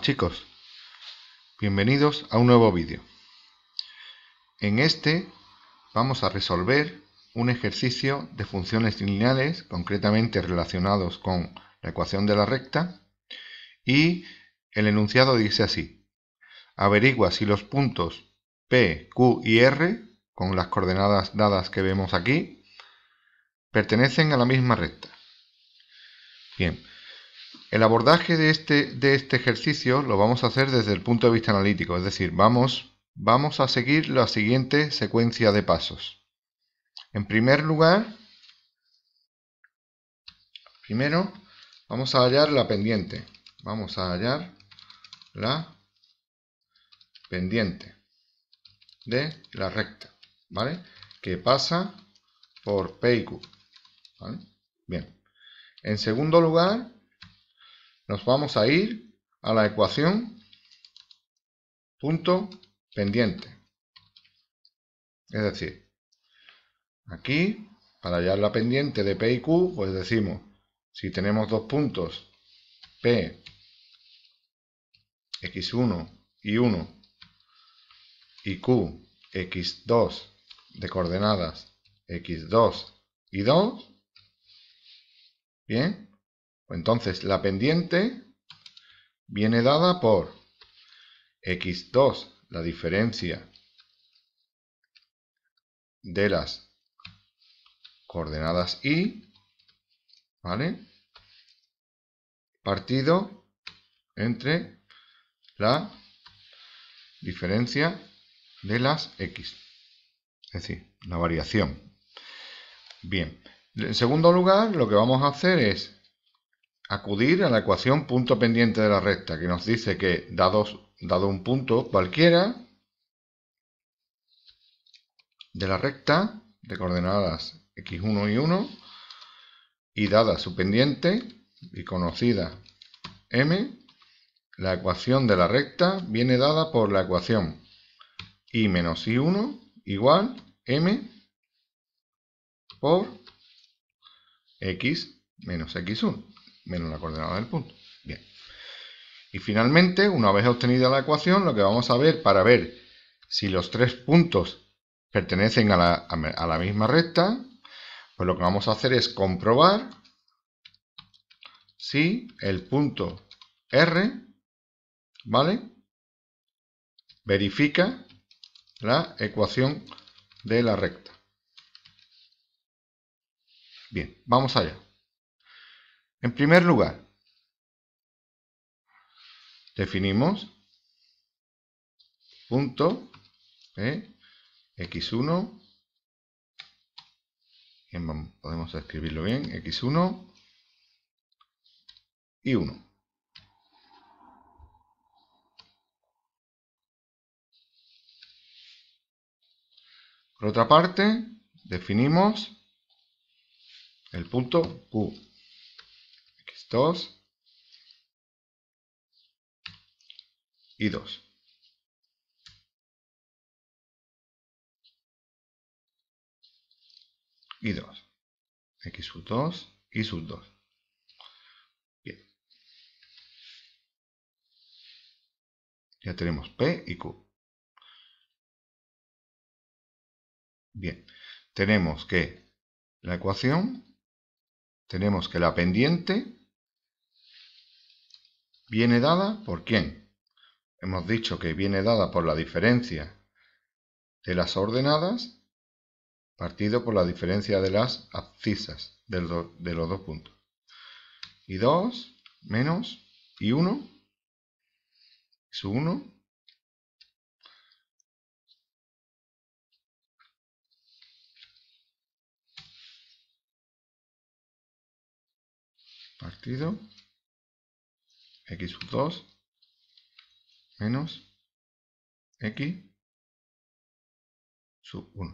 chicos, bienvenidos a un nuevo vídeo. En este vamos a resolver un ejercicio de funciones lineales, concretamente relacionados con la ecuación de la recta, y el enunciado dice así. Averigua si los puntos P, Q y R, con las coordenadas dadas que vemos aquí, pertenecen a la misma recta. Bien, el abordaje de este, de este ejercicio lo vamos a hacer desde el punto de vista analítico, es decir, vamos, vamos a seguir la siguiente secuencia de pasos. En primer lugar, primero vamos a hallar la pendiente. Vamos a hallar la pendiente de la recta, ¿vale? Que pasa por Q, ¿vale? Bien. En segundo lugar, nos vamos a ir a la ecuación punto pendiente. Es decir, aquí, para hallar la pendiente de P y Q, pues decimos, si tenemos dos puntos P, X1 y 1, y Q, X2 de coordenadas X2 y 2, bien, entonces, la pendiente viene dada por x2, la diferencia de las coordenadas y, ¿vale? Partido entre la diferencia de las x, es decir, la variación. Bien, en segundo lugar, lo que vamos a hacer es acudir a la ecuación punto pendiente de la recta, que nos dice que, dados, dado un punto cualquiera de la recta, de coordenadas x1 y 1, y dada su pendiente, y conocida m, la ecuación de la recta viene dada por la ecuación y menos y 1 igual m por x menos x1 menos la coordenada del punto. Bien. Y finalmente, una vez obtenida la ecuación, lo que vamos a ver para ver si los tres puntos pertenecen a la, misma recta, pues lo que vamos a hacer es comprobar si el punto R, ¿vale? Verifica la ecuación de la recta. Bien, vamos allá. En primer lugar, definimos punto ¿eh? x1 podemos escribirlo bien x1 y 1 por otra parte definimos el punto q 2 y 2. Y 2. X sub 2 y sub 2. Bien. Ya tenemos P y Q. Bien. Tenemos que la ecuación, tenemos que la pendiente ¿Viene dada por quién? Hemos dicho que viene dada por la diferencia de las ordenadas partido por la diferencia de las abscisas de los dos puntos. Y 2 menos y 1 su 1 partido x sub 2 menos x sub 1.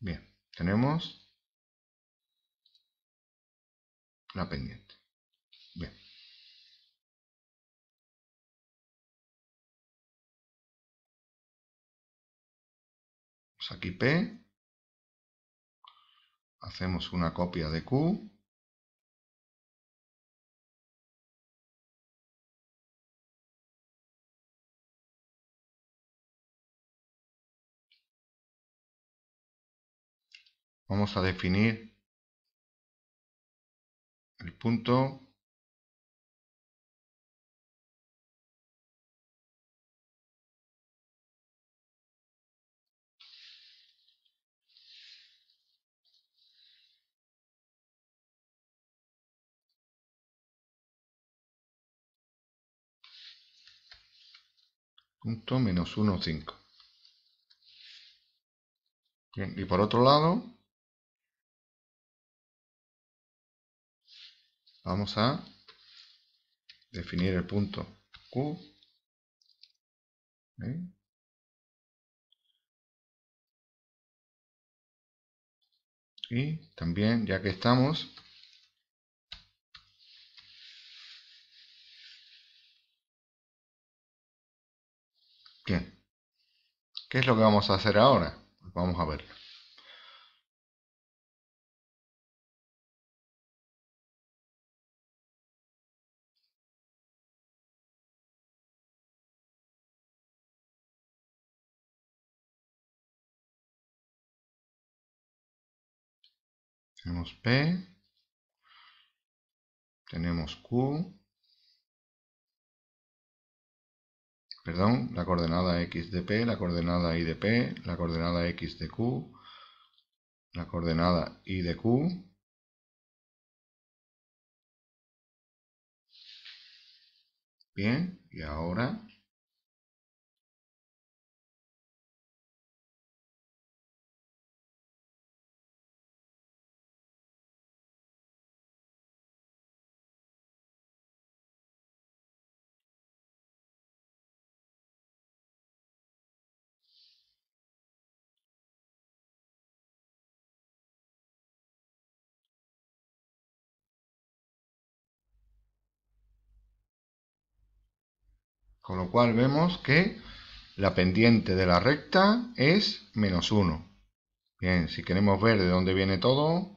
Bien, tenemos la pendiente. Bien. Pues aquí P, hacemos una copia de Q, Vamos a definir el punto punto menos uno cinco Bien, y por otro lado, Vamos a definir el punto Q. Y también, ya que estamos, bien. ¿Qué es lo que vamos a hacer ahora? vamos a verlo. Tenemos P. Tenemos Q. Perdón, la coordenada X de P, la coordenada Y de P, la coordenada X de Q, la coordenada Y de Q, Bien, y ahora Con lo cual vemos que la pendiente de la recta es menos 1. Bien, si queremos ver de dónde viene todo,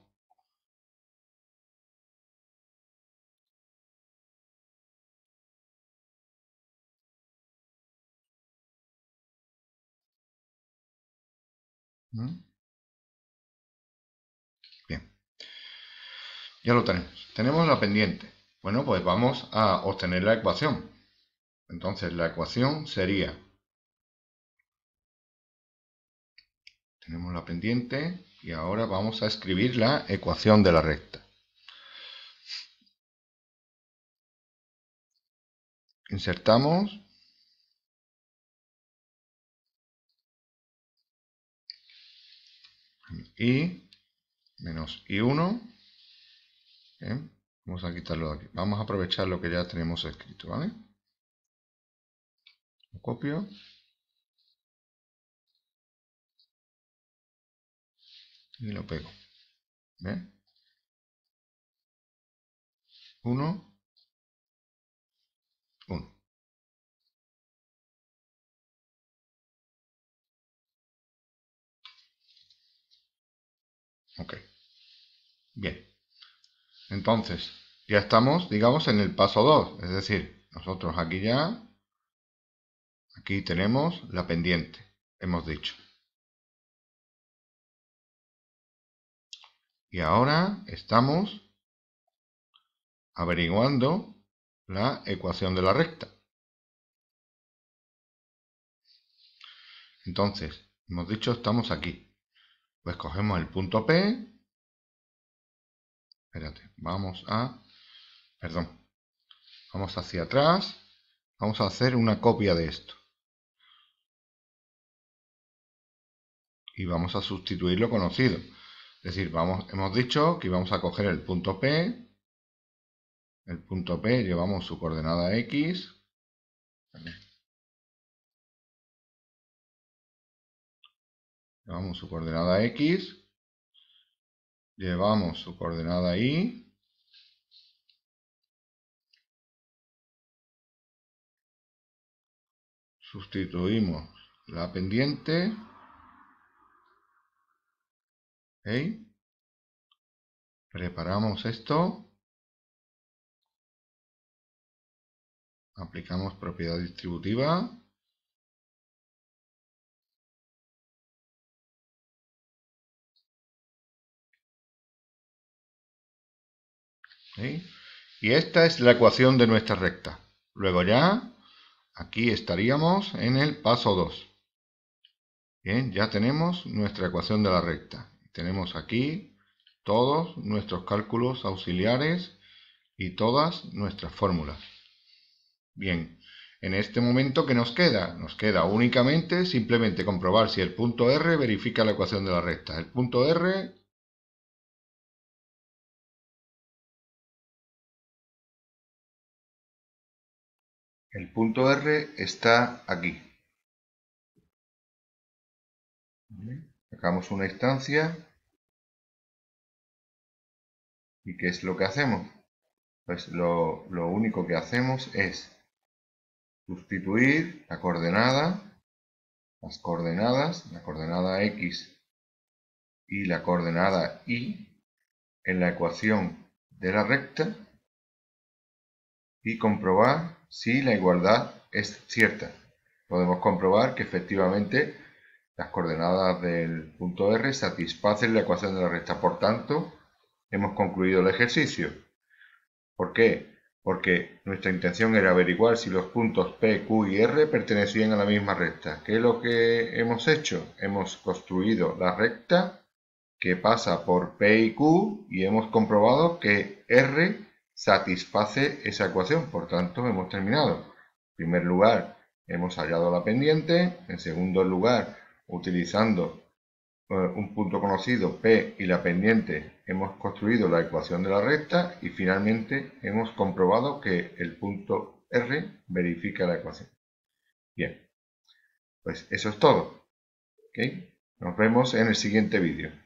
¿Mm? Bien. Ya lo tenemos. Tenemos la pendiente. Bueno, pues vamos a obtener la ecuación. Entonces la ecuación sería, tenemos la pendiente y ahora vamos a escribir la ecuación de la recta. Insertamos y menos y 1 Vamos a quitarlo de aquí. Vamos a aprovechar lo que ya tenemos escrito, ¿vale? copio y lo pego. ¿Ven? Uno, uno. Ok. Bien. Entonces, ya estamos, digamos, en el paso 2. Es decir, nosotros aquí ya Aquí tenemos la pendiente, hemos dicho. Y ahora estamos averiguando la ecuación de la recta. Entonces, hemos dicho estamos aquí. Pues cogemos el punto P. Espérate, vamos a... Perdón. Vamos hacia atrás. Vamos a hacer una copia de esto. y vamos a sustituir lo conocido. Es decir, vamos, hemos dicho que vamos a coger el punto P, el punto P llevamos su coordenada X, llevamos su coordenada X, llevamos su coordenada Y, sustituimos la pendiente, Preparamos esto. Aplicamos propiedad distributiva. Y esta es la ecuación de nuestra recta. Luego ya, aquí estaríamos en el paso 2. Bien, ya tenemos nuestra ecuación de la recta. Tenemos aquí todos nuestros cálculos auxiliares y todas nuestras fórmulas. Bien, en este momento, ¿qué nos queda? Nos queda únicamente simplemente comprobar si el punto R verifica la ecuación de la recta. El punto R El punto R está aquí buscamos una instancia. ¿Y qué es lo que hacemos? Pues lo, lo único que hacemos es sustituir la coordenada, las coordenadas, la coordenada x y la coordenada y en la ecuación de la recta y comprobar si la igualdad es cierta. Podemos comprobar que efectivamente las coordenadas del punto R satisfacen la ecuación de la recta. Por tanto, hemos concluido el ejercicio. ¿Por qué? Porque nuestra intención era averiguar si los puntos P, Q y R pertenecían a la misma recta. ¿Qué es lo que hemos hecho? Hemos construido la recta que pasa por P y Q y hemos comprobado que R satisface esa ecuación. Por tanto, hemos terminado. En primer lugar, hemos hallado la pendiente. En segundo lugar, Utilizando eh, un punto conocido P y la pendiente hemos construido la ecuación de la recta y finalmente hemos comprobado que el punto R verifica la ecuación. Bien, pues eso es todo. Nos vemos en el siguiente vídeo.